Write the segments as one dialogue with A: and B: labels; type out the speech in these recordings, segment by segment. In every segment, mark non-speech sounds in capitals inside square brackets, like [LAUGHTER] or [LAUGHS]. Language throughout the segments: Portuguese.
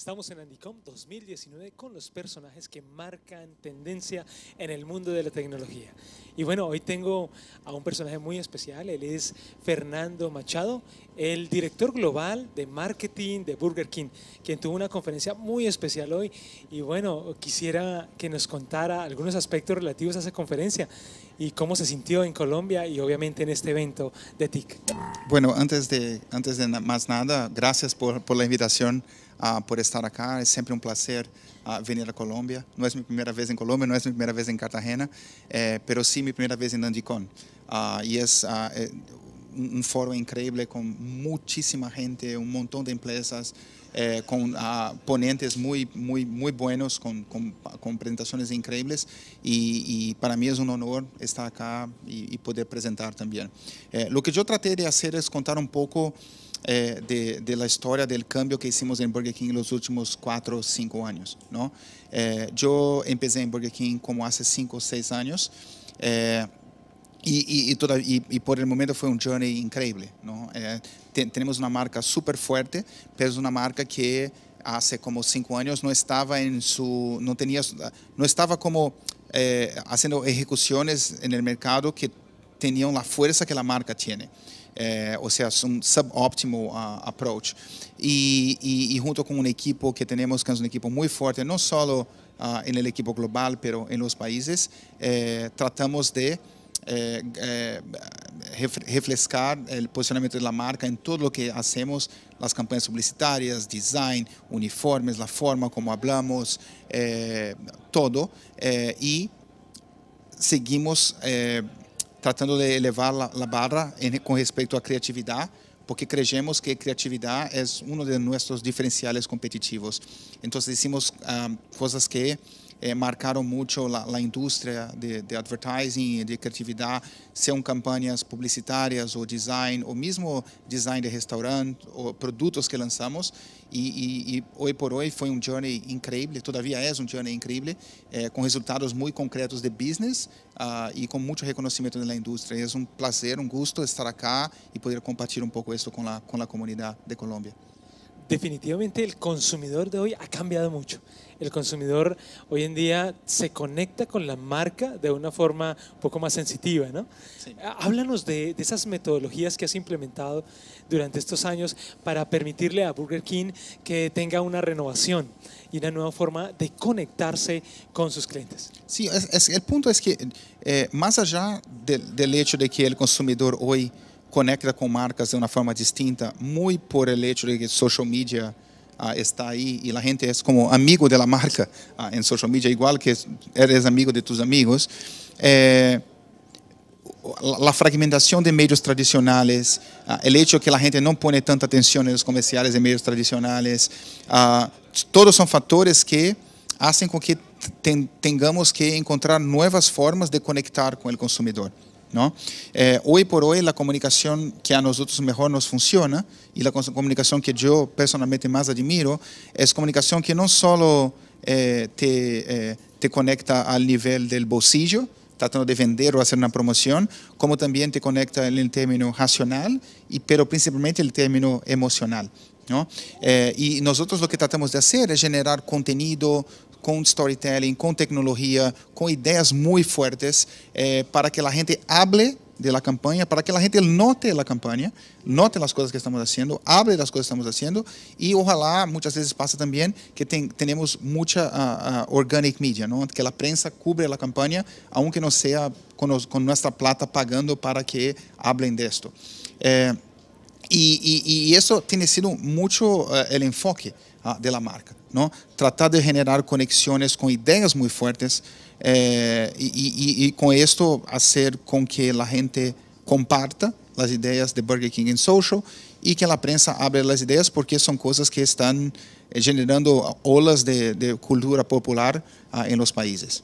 A: Estamos en Andicom 2019 con los personajes que marcan tendencia en el mundo de la tecnología. Y bueno, hoy tengo a un personaje muy especial, él es Fernando Machado, el director global de marketing de Burger King, quien tuvo una conferencia muy especial hoy. Y bueno, quisiera que nos contara algunos aspectos relativos a esa conferencia y cómo se sintió en Colombia y obviamente en este evento de TIC.
B: Bueno, antes de, antes de más nada, gracias por, por la invitación, ah, por estar acá. Es siempre un placer ah, venir a Colombia. No es mi primera vez en Colombia, no es mi primera vez en Cartagena, eh, pero sí mi primera vez en Andicón. Ah, y es eh, un foro increíble con muchísima gente, un montón de empresas, eh, con ah, ponentes muy, muy, muy buenos, con, con, presentaciones increíbles y, para mí es un honor estar acá y, poder presentar también. Eh, lo que yo traté de hacer es contar un poco eh, de, la historia del cambio que hicimos en Burger King los últimos cuatro o cinco años. ¿no? yo empecé en Burger King como hace cinco o seis años. Y, y, por el momento fue un journey increíble. Eh, tenemos una marca súper fuerte, pero es una marca que hace como cinco años no estaba en su, no tenía, no estaba como eh, haciendo ejecuciones en el mercado que tenían la fuerza que la marca tiene. Eh, o sea, es un subóptimo uh, approach. Y, junto con un equipo que tenemos, que es un equipo muy fuerte, no solo uh, en el equipo global, pero en los países, tratamos de eh, refrescar o posicionamento da marca em tudo o que fazemos, as campanhas publicitárias, design, uniformes, a forma como hablamos, tudo eh, todo, e eh, seguimos eh, tratando de elevar a barra em, com respeito à criatividade, porque creemos que criatividade é um de nossos diferenciais competitivos. Então, hicimos ah, coisas que eh, marcaram muito a indústria de, de advertising, de criatividade, sejam campanhas publicitárias ou design, ou mesmo design de restaurante, ou produtos que lançamos. E, e, e hoje por hoje foi um journey incrível, todavia é um journey incrível, eh, com resultados muito concretos de business uh, e com muito reconhecimento da indústria. É um prazer, um gosto estar aqui e poder
A: compartilhar um pouco isso com a, com a comunidade de Colômbia. Definitivamente, o consumidor de hoje ha cambiado muito. el consumidor hoy en día se conecta con la marca de una forma un poco más sensitiva, ¿no? Ah, háblanos de, esas metodologías que has implementado durante estos años para permitirle a Burger King que tenga una renovación y una nueva forma de conectarse con sus clientes.
B: Sí, es, el punto es que eh, más allá del hecho de que el consumidor hoy conecta con marcas de una forma distinta, muy por el hecho de que social media ah, está aí e a gente é como amigo da marca ah, em social media, igual que eres amigo de tus amigos. Eh, a fragmentação de meios tradicionais, ah, o hecho que a gente não põe tanta atenção nos comerciais de meios tradicionais, ah, todos são fatores que fazem com que tenhamos que encontrar novas formas de conectar com o consumidor. ¿no? Eh, hoy por hoy la comunicación que a nosotros mejor nos funciona y la comunicación que yo personalmente más admiro es comunicación que no solo eh, eh, te, conecta al nivel del bolsillo, tratando de vender o hacer una promoción, como también te conecta en el término racional, y, pero principalmente el término emocional. y nosotros lo que tratamos de hacer es generar contenido com storytelling, com tecnologia, com ideias muito fortes eh, para que a gente hable de la campanha, para que a gente note a campanha, note as coisas que estamos fazendo, hable das coisas que estamos fazendo e, ojalá muitas vezes passa também que temos muita uh, ah, uh, ah, organic media, não, que a prensa cubre a campanha, aunque não seja com nossa plata pagando para que hablen de esto. Eh, isso tem sido muito uh, eh, enfoque. Ah, de la marca. ¿no? Tratar de generar conexiones con ideas muy fuertes eh, y, con esto hacer con que la gente comparta las ideas de Burger King en social y que la prensa abra las ideas porque son cosas que están eh, generando olas de, cultura popular ah, en los países.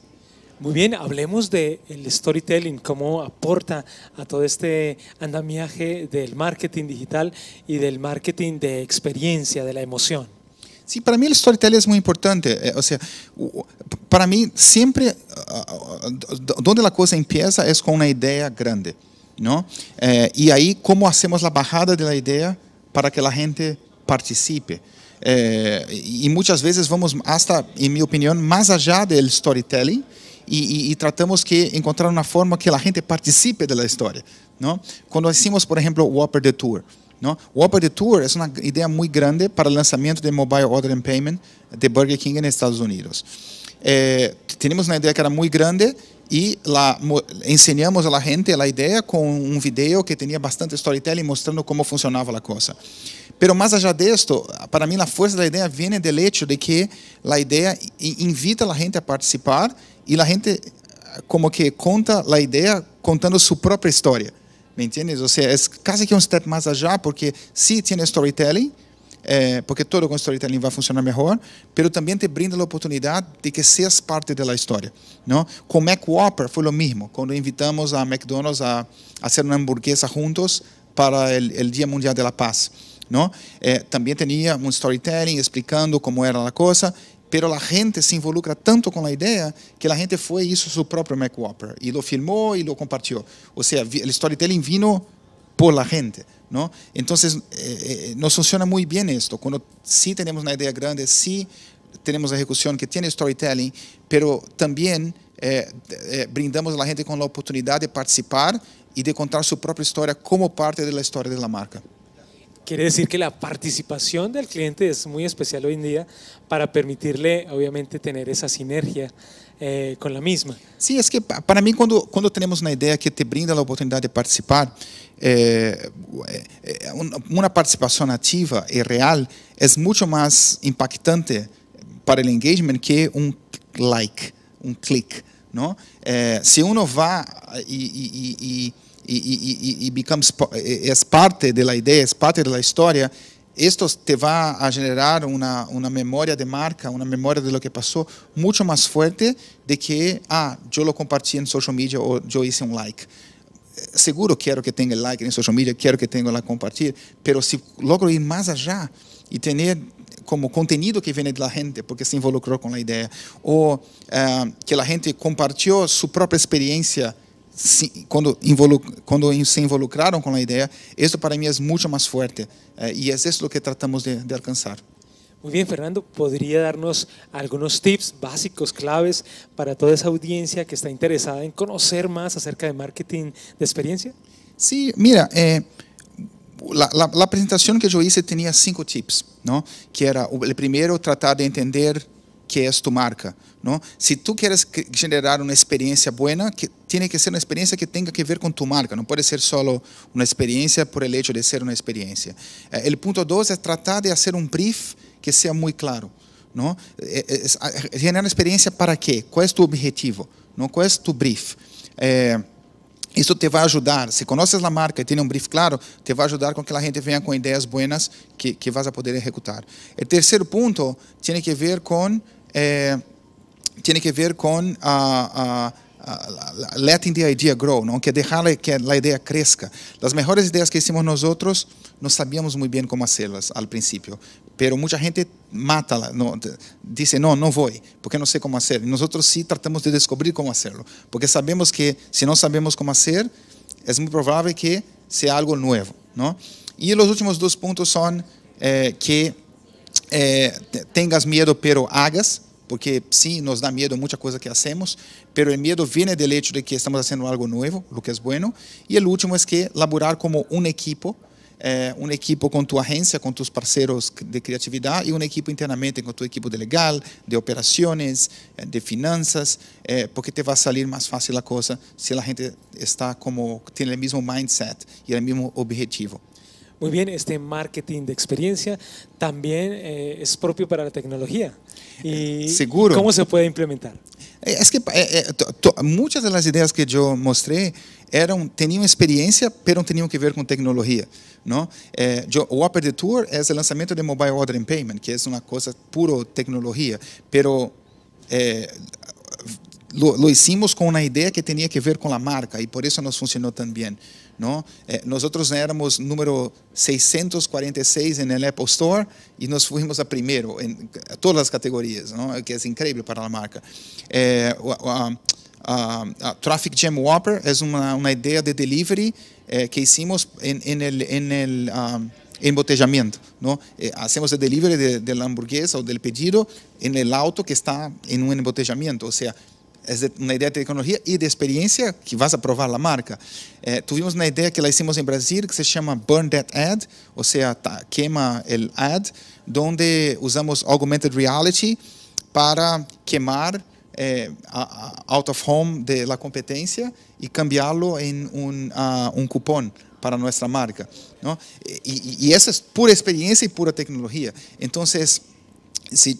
A: Muy bien, hablemos del storytelling, cómo aporta a todo este andamiaje del marketing digital y del marketing de experiencia, de la emoción.
B: Sim, para mim eh, o storytelling é muito importante. É, ou seja, para mim sempre, onde a coisa empieza é com uma ideia grande, não? e eh, aí como hacemos a barrada da ideia para que a gente participe. e eh, muitas vezes vamos, até em minha opinião, mais allá do storytelling e, e, e, tratamos de encontrar uma forma que a gente participe da história. Não? Quando hicimos, por exemplo, o Whopper the Tour, o ¿no? de Tour é uma ideia muito grande para o lançamento de Mobile Order and Payment de Burger King nos Estados Unidos. Eh, uma ideia que era muito grande e lá ensinamos a gente a ideia com um vídeo que tinha bastante storytelling mostrando como funcionava a coisa. Pero mais allá disto, para mim a força da ideia vem do hecho de que a ideia invita a gente a participar e a gente eh, como que conta a ideia contando sua própria história. ¿Me entiendes? O sea, es casi que un step más allá porque sí tiene storytelling, eh, porque todo con storytelling vai funcionar melhor, mas também te brinda a oportunidade de que seas parte da história. Não? Com Mac Whopper foi o mesmo. Quando invitamos a McDonald's a fazer uma hamburguesa juntos para o Dia Mundial da Paz, não? Eh, também tinha um storytelling explicando como era a coisa pero la gente se involucra tanto com a ideia que a gente foi isso seu próprio Mac Whopper e lo filmou e lo compartilhou. Ou seja, o storytelling vino por la gente, ¿no? Entonces, eh, eh, nos funciona muy bien esto. Cuando sí tenemos una idea grande, sí tenemos la ejecución que tiene storytelling, pero también eh, eh, brindamos a la gente con la oportunidad de participar y de contar su propia historia como parte de la historia de la marca.
A: Quiere decir que la participación del cliente es muy especial hoy en día para permitirle, obviamente, tener esa sinergia eh, con la misma. Sí, es que para
B: mí cuando, cuando tenemos una idea que te brinda la oportunidad de participar, eh, eh, una participación activa y real es mucho más impactante para el engagement que un like, un clic. ¿no? si uno va y, y y, y, y becomes, eh, eh, es parte de la idea, es parte de la historia, esto te va a generar una, una, memoria de marca, una memoria de lo que pasó mucho más fuerte de que, ah, yo lo compartí en social media o yo hice un like. Eh, seguro quiero que tenga el like en social media, quiero que tenga la compartir, pero si logro ir más allá y tener como contenido que viene de la gente porque se involucró con la idea, o que la gente compartió su propia experiencia cuando se involucraron con la idea, esto para mí es mucho más fuerte eh, y es eso lo que tratamos de, alcanzar.
A: Muy bien, Fernando, ¿podría darnos algunos tips básicos, claves para toda esa audiencia que está interesada en conocer más acerca de marketing de experiencia? Sí,
B: mira, eh, la, la, presentación que yo hice tenía cinco tips, ¿no? Que era, el primero, tratar de entender que é tu marca. Não? Se tu queres generar uma experiência boa, que tem que ser uma experiência que tenha que ver com tu marca. Não pode ser só uma experiência por eleito de ser uma experiência. Eh, o ponto 2 é tratar de fazer um brief que seja muito claro. Não? Eh, eh, ah, eh uma experiência para quê? Qual é o teu objetivo? Não? Qual é o teu brief? Eh, isso te vai ajudar. Se conheces a marca e tem um brief claro, te vai ajudar com que a gente venha com ideias boas que, que vas a poder executar. O terceiro ponto tem que ver com é, tem que ver com uh, ah, a, uh, ah, letting the idea grow, não, que deixar que la idea crezca. Las mejores ideas que hicimos nosotros não sabíamos bem como fazê-las, ao princípio. pero muita gente mata, no, diz, não, não vou, porque sei como fazer. hacer. Nós sim, tratamos de como fazê-lo, porque sabemos que se não sabemos como fazer, é muito provável que seja algo novo, E os últimos dois pontos são eh, que eh, tengas miedo, pero hagas porque sim, nos dá medo muita coisa que hacemos, pero o medo vem do hecho de que estamos fazendo algo novo, o que é bueno, e o último é es que laborar como um equipo, eh, um equipo com tua agência, com tus parceiros de criatividade e um equipo internamente com tu equipo de legal, de operações, eh, de finanças, eh, porque te vai sair mais fácil a coisa se a gente está como tem o mesmo mindset e o mesmo objetivo.
A: Muy bien, este marketing de experiencia también eh, es propio para la tecnología. Y Seguro. ¿Cómo se puede implementar?
B: Eh, es que eh, muchas de las ideas que yo mostré tenían tenían experiencia, pero tenían que ver con tecnología. ¿no? yo, o Tour es el lanzamiento de Mobile Order and Payment, que es una cosa puro tecnología, pero lo, hicimos con una idea que tenía que ver con la marca y por eso nos funcionó tan bien. Eh, nosotros éramos número 646 en el Apple Store y nos fuimos a primero en todas las categorías, que es increíble para la marca. Eh, um, ah, Traffic Jam Whopper es una, idea de delivery eh, que hicimos en, el, en el um, embotellamiento. ¿no? hacemos el delivery de, la hamburguesa o del pedido en el auto que está en un embotellamiento. O sea, É, é, na ideia de tecnologia e de experiência que vas a provar a marca. É, tuvimos uma ideia que lá hicimos em Brasil que se chama Burn That Ad, ou seja, tá, queima o ad, onde usamos augmented reality para queimar é, a, a out of home de competência e cambiá-lo em um, um cupom para nossa marca. Não? E, e, e essa é pura experiência e pura tecnologia. Então, se, se,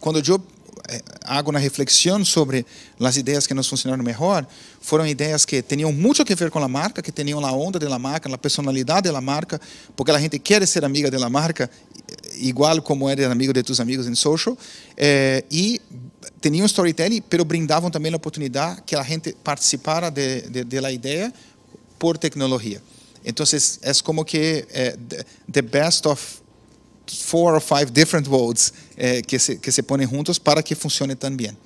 B: quando eu eh, uma reflexão sobre as ideias que nos funcionaram melhor foram ideias que tinham muito a ver com a marca, que tinham a onda de la marca, a personalidade de marca, porque a gente quer ser amiga de marca, eh, igual como era amigo de tus amigos em social, eh, tinham storytelling, pero brindavam também a oportunidade que a gente participara de, de, de la por tecnologia então é como que eh, the best of four or five different worlds eh, que, se, que se ponen juntos para que funcione tan bien.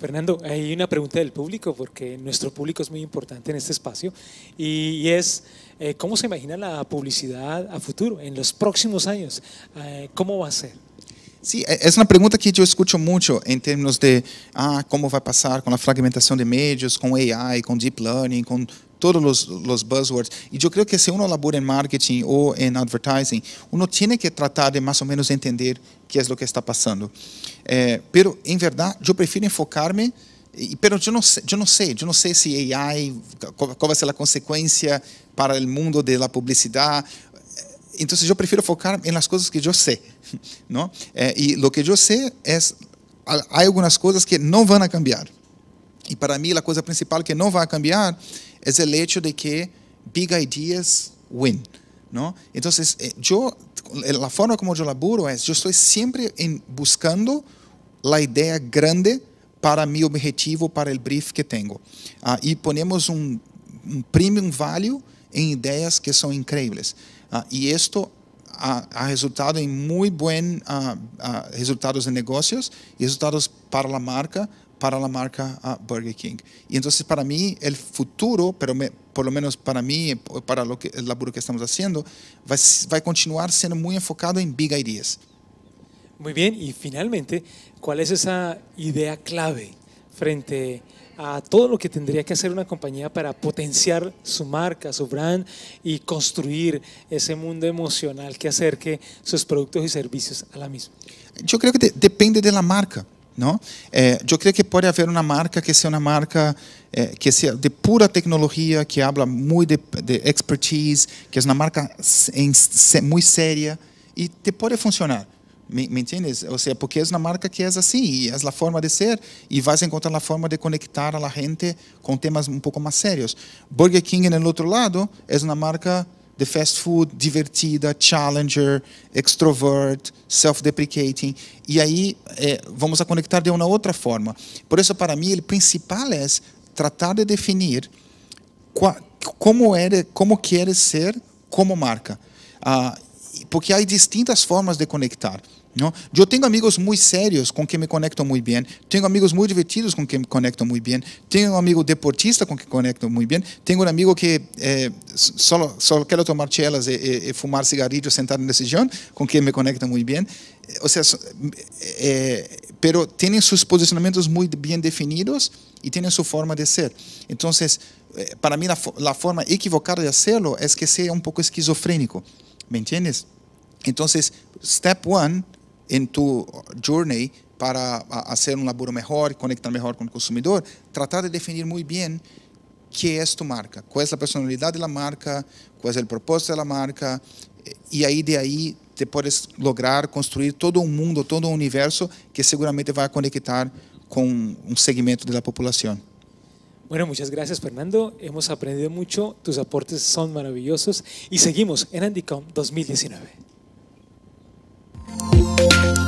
A: Fernando, hay una pregunta del público, porque nuestro público es muy importante en este espacio, y, es, eh, ¿cómo se imagina la publicidad a futuro, en los próximos años? Eh, ¿Cómo va a ser? Sí, e, es una pregunta
B: que yo escucho mucho en términos de ah, cómo va a pasar con la fragmentación de medios, con AI, con deep learning, con todos os buzzwords. E eu creio que se um labora em marketing ou em advertising, uno tiene que tratar de mais ou menos entender que é o que está passando. mas eh, pero, em verdade, eu prefiro enfocar-me pero eu não, eu não sei, eu não sei se AI, qual vai ser [LAUGHS] eh, a consequência para o mundo da publicidade. Então, eu prefiro focar em as coisas que eu sei, não? e o que eu sei é há algumas coisas que não vão cambiar. E para mim, a coisa principal que não vai cambiar é o hecho de que big ideas win. Então, Entonces, eu, eh, a forma como eu laburo é, eu estou sempre en buscando a ideia grande para meu objetivo, para o brief que tenho. Ah, ponemos um premium value em ideias que são incríveis. Ah, isto, esto ha, ha, resultado em muito bons ah, ah, resultados de negócios, e resultados para la marca, para la marca ah, Burger King. Y entonces para mí el futuro, pero por lo menos para mí, para lo que, el laburo que estamos haciendo, va, a continuar siendo muy enfocado en big ideas.
A: Muy bien, y finalmente, ¿cuál es esa idea clave frente a todo lo que tendría que hacer una compañía para potenciar su marca, su brand y construir ese mundo emocional que acerque sus productos y servicios a la misma?
B: Yo creo que depende de la marca. Não? eu eh, creio que pode haver uma marca que seja uma marca eh, que seja de pura tecnologia, que habla muito de, de expertise, que é uma marca muito séria e te pode funcionar. Me, me Ou seja, porque é uma marca que é assim, e é a forma de ser, e vais encontrar a forma de conectar a gente com temas um pouco mais sérios. Burger King, no outro lado, é uma marca the fast food, divertida, challenger, extrovert, self-deprecating. E aí é, vamos a conectar de uma outra forma. Por isso, para mim, o principal é tratar de definir qual, como eres, como queres ser como marca. Ah, porque há distintas formas de conectar. ¿no? Yo tengo amigos muy serios con quem me conecto muy bien, tengo amigos muy divertidos con quem me conecto muy bien, tengo un amigo deportista con me conecto muy bien, tengo un amigo que eh, solo, solo quiere tomar chelas y, y, y, fumar cigarrillos sentado en el sillón, con quien me conecto muy bien. O sea, eh, pero tienen sus posicionamientos muy bien definidos y tienen su forma de ser. Entonces, eh, para mí la, la forma equivocada de hacerlo es que sea un poco esquizofrénico, ¿me entiendes? Entonces, step one en tu journey para hacer un laburo mejor, conectar mejor con el consumidor, tratar de definir muy bien qué es tu marca, cuál es la personalidad de la marca, cuál es el propósito de la marca, eh, y ahí de ahí te puedes lograr construir todo un mundo, todo un universo que seguramente va a conectar con un segmento de la población.
A: Bueno, muchas gracias Fernando. Hemos aprendido mucho, tus aportes son maravillosos y seguimos en Andicom 2019. Thank you.